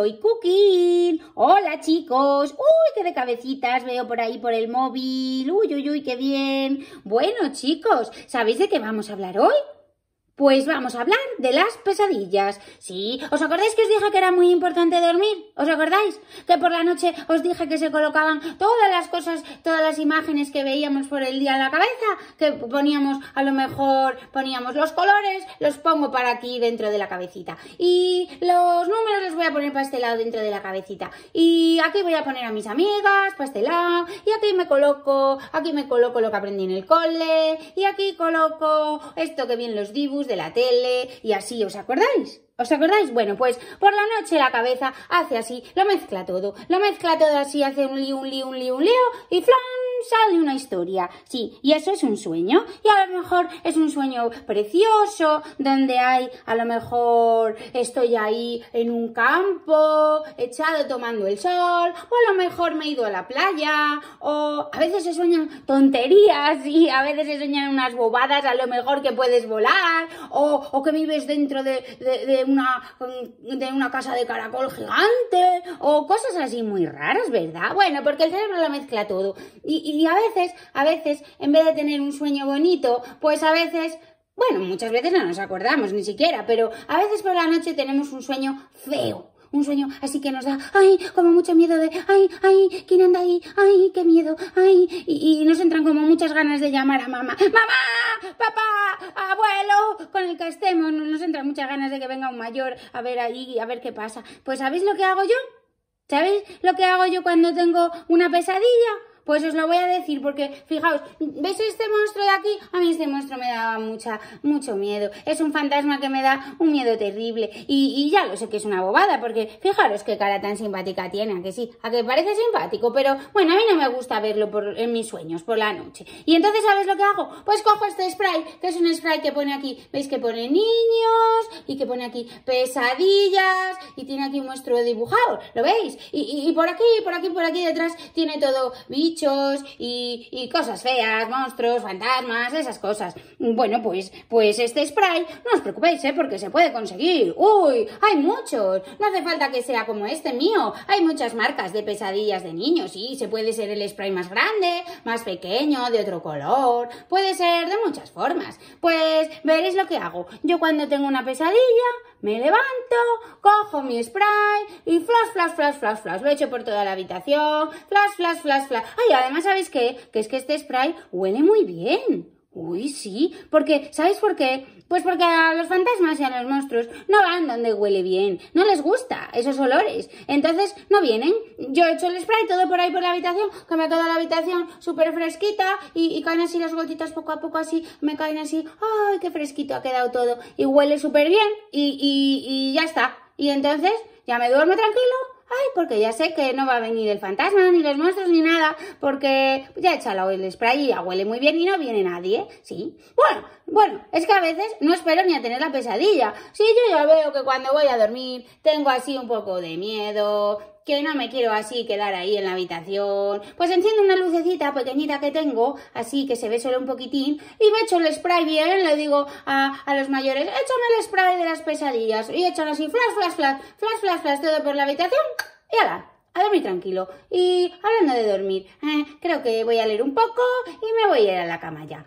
soy Cooking. Hola chicos. Uy, qué de cabecitas veo por ahí por el móvil. Uy, uy, uy, qué bien. Bueno chicos, ¿sabéis de qué vamos a hablar hoy? Pues vamos a hablar de las pesadillas. Sí, ¿os acordáis que os dije que era muy importante dormir? ¿Os acordáis? Que por la noche os dije que se colocaban todas las cosas, todas las imágenes que veíamos por el día en la cabeza, que poníamos, a lo mejor poníamos los colores, los pongo para aquí dentro de la cabecita. Y los números los voy a poner para este lado dentro de la cabecita. Y aquí voy a poner a mis amigas, para este lado, y aquí me coloco, aquí me coloco lo que aprendí en el cole, y aquí coloco esto que vi los dibujos de la tele y así, ¿os acordáis? ¿Os acordáis? Bueno, pues por la noche la cabeza hace así, lo mezcla todo, lo mezcla todo así, hace un lío, un lío, un lío, un lío y flan, sale una historia, sí, y eso es un sueño, y a lo mejor es un sueño precioso, donde hay, a lo mejor estoy ahí en un campo, echado tomando el sol, o a lo mejor me he ido a la playa, o a veces se sueñan tonterías y a veces se sueñan unas bobadas, a lo mejor que puedes volar, o, que vives dentro de, una, de una casa de caracol gigante, o cosas así muy raras, ¿verdad? Bueno, porque el cerebro la mezcla todo. y y a veces, a veces, en vez de tener un sueño bonito, pues a veces bueno, muchas veces no nos acordamos ni siquiera, pero a veces por la noche tenemos un sueño feo. Un sueño así que nos da, ay, como mucho miedo de, ay, ay, ¿quién anda ahí? Ay, qué miedo, ay. Y, nos entran como muchas ganas de llamar a mamá. ¡Mamá! ¡Papá! ¡Abuelo! Con el que estemos nos entran muchas ganas de que venga un mayor a ver ahí, a ver qué pasa. Pues ¿sabéis lo que hago yo? ¿Sabéis lo que hago yo cuando tengo una pesadilla? Pues os lo voy a decir porque, fijaos, ¿veis este monstruo de aquí? A mí este monstruo me daba mucha, mucho miedo. Es un fantasma que me da un miedo terrible. Y, y ya lo sé que es una bobada porque, fijaros qué cara tan simpática tiene, a que sí, a que parece simpático, pero bueno, a mí no me gusta verlo por, en mis sueños por la noche. Y entonces, ¿sabes lo que hago? Pues cojo este spray, que es un spray que pone aquí, ¿veis que pone niños? y que pone aquí pesadillas y tiene aquí un monstruo dibujado, ¿lo veis? Y, por aquí, por aquí, por aquí detrás tiene todo bichos y, cosas feas, monstruos, fantasmas, esas cosas. Bueno, pues, pues este spray, no os preocupéis, ¿eh? Porque se puede conseguir. ¡Uy! Hay muchos. No hace falta que sea como este mío. Hay muchas marcas de pesadillas de niños y se puede ser el spray más grande, más pequeño, de otro color. Puede ser de muchas formas. Pues veréis lo que hago. Yo cuando tengo una pesadilla me levanto, cojo mi spray y flash, flash, flash, flash, flash. Lo echo por toda la habitación, flash, flash, flash, flash. Ay, además, ¿sabéis qué? Que es que este spray huele muy bien. Uy, sí, porque, ¿sabéis por qué? Pues porque a los fantasmas y a los monstruos no van donde huele bien, no les gusta esos olores, entonces no vienen. Yo he hecho el spray todo por ahí por la habitación, que me ha quedado la habitación súper fresquita y, caen así las gotitas poco a poco así, me caen así, ¡ay, qué fresquito ha quedado todo! Y huele súper bien y ya está. Y entonces ya me duermo tranquilo ay, porque ya sé que no va a venir el fantasma, ni los monstruos, ni nada, porque ya he echado el spray y ya huele muy bien y no viene nadie, ¿sí? Bueno, bueno, es que a veces no espero ni a tener la pesadilla. Sí, yo ya veo que cuando voy a dormir tengo así un poco de miedo, que no me quiero así quedar ahí en la habitación, pues enciendo una lucecita pequeñita que tengo, así que se ve solo un poquitín, y me echo el spray bien, le digo a, los mayores, échame el spray de las pesadillas, y echan así, flash, flash, flash, flash, flash, todo por la habitación, y ala, a dormir tranquilo. Y hablando de dormir, eh, creo que voy a leer un poco y me voy a ir a la cama ya.